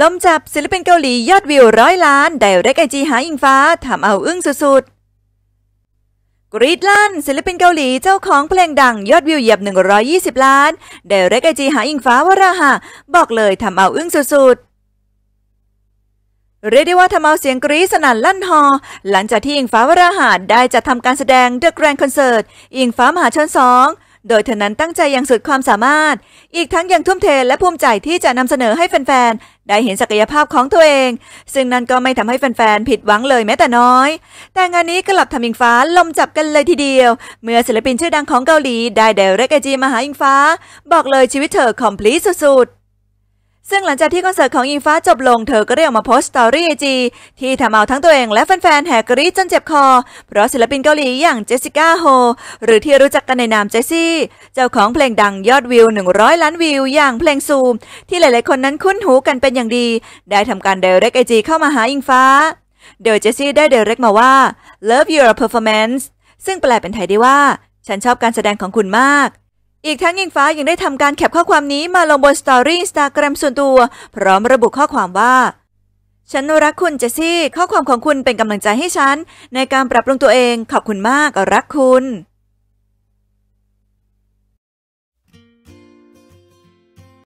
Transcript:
ลมจับศิลปินเกาหลียอดวิวร้อยล้านไดเรกไอจีหาอิงฟ้าทำเอาอึ้งสุดๆกรีดลั่นศิลปินเกาหลีเจ้าของเพลงดังยอดวิวเหยียบ 120ล้านไดเรกไอจีหาอิงฟ้าวราหะบอกเลยทำเอาอึ้งสุดๆเรียกได้ว่าทำเอาเสียงกรี๊ดสนั่นลั่นฮอหลังจากที่อิงฟ้าวราหะได้จัดทำการแสดง The Grand Concert อิงฟ้ามหาชนสองโดยเธอนั้นตั้งใจอย่างสุดความสามารถ อีกทั้งยังทุ่มเทและภูมิใจที่จะนำเสนอให้แฟนๆ ได้เห็นศักยภาพของตัวเอง ซึ่งนั่นก็ไม่ทำให้แฟนๆ ผิดหวังเลยแม้แต่น้อย แต่งานนี้กลับทำอิงฟ้าลมจับกันเลยทีเดียว เมื่อศิลปินชื่อดังของเกาหลีได้เดเรกไอจีมาหาอิงฟ้า บอกเลยชีวิตเธอคอมพลีสสุดซึ่งหลังจากที่คอนเสิร์ตของอิงฟ้าจบลง เธอก็ได้ออกมาโพสต์สตอรี่ไอจีที่ทำเอาทั้งตัวเองและแฟนๆแหกรีจนเจ็บคอ เพราะศิลปินเกาหลีอย่างเจสสิก้าโฮ หรือที่รู้จักกันในนามเจสซี่ เจ้าของเพลงดังยอดวิว 100 ล้านวิวอย่างเพลงซูมที่หลายๆ คนนั้นคุ้นหูกันเป็นอย่างดี ได้ทำการเดลเรกไอจีเข้ามาหาอิงฟ้า โดยเจสซี่ได้เดลเรกมาว่า love your performance ซึ่งแปลเป็นไทยได้ว่า ฉันชอบการแสดงของคุณมากอีกทั้งยิงฟ้ายังได้ทำการแคปข้อความนี้มาลงบนสตอรี่อินสตาแกรมส่วนตัว พร้อมระบุข้อความว่า ฉันรักคุณเจสซี่ข้อความของคุณเป็นกำลังใจให้ฉัน ในการปรับปรุงตัวเองขอบคุณมาก รักคุณ